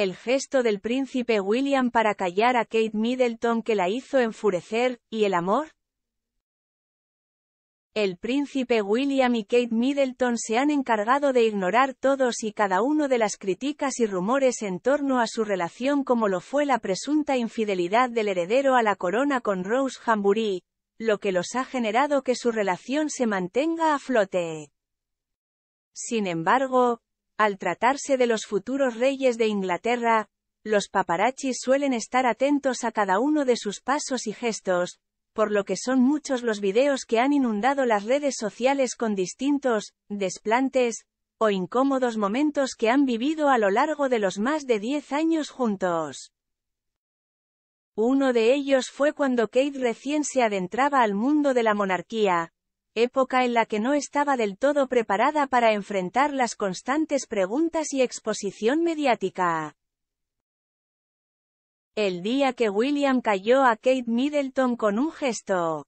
El gesto del príncipe William para callar a Kate Middleton que la hizo enfurecer, ¿y el amor? El príncipe William y Kate Middleton se han encargado de ignorar todos y cada uno de las críticas y rumores en torno a su relación como lo fue la presunta infidelidad del heredero a la corona con Rose Hambury, lo que los ha generado que su relación se mantenga a flote. Sin embargo, al tratarse de los futuros reyes de Inglaterra, los paparachis suelen estar atentos a cada uno de sus pasos y gestos, por lo que son muchos los videos que han inundado las redes sociales con distintos, desplantes, o incómodos momentos que han vivido a lo largo de los más de 10 años juntos. Uno de ellos fue cuando Kate recién se adentraba al mundo de la monarquía, época en la que no estaba del todo preparada para enfrentar las constantes preguntas y exposición mediática. El día que William cayó a Kate Middleton con un gesto.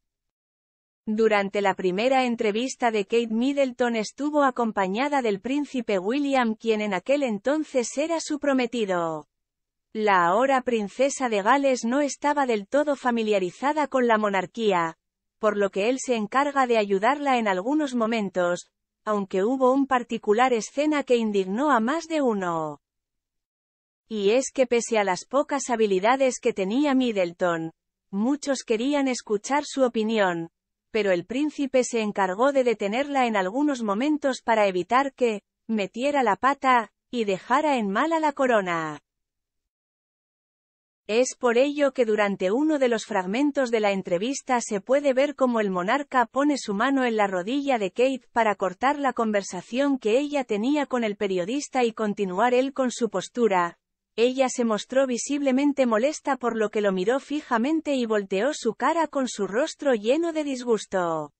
Durante la primera entrevista de Kate Middleton estuvo acompañada del príncipe William quien en aquel entonces era su prometido. La ahora princesa de Gales no estaba del todo familiarizada con la monarquía, por lo que él se encarga de ayudarla en algunos momentos, aunque hubo un particular escena que indignó a más de uno. Y es que pese a las pocas habilidades que tenía Middleton, muchos querían escuchar su opinión, pero el príncipe se encargó de detenerla en algunos momentos para evitar que, metiera la pata, y dejara en mal a la corona. Es por ello que durante uno de los fragmentos de la entrevista se puede ver cómo el monarca pone su mano en la rodilla de Kate para cortar la conversación que ella tenía con el periodista y continuar él con su postura. Ella se mostró visiblemente molesta por lo que lo miró fijamente y volteó su cara con su rostro lleno de disgusto.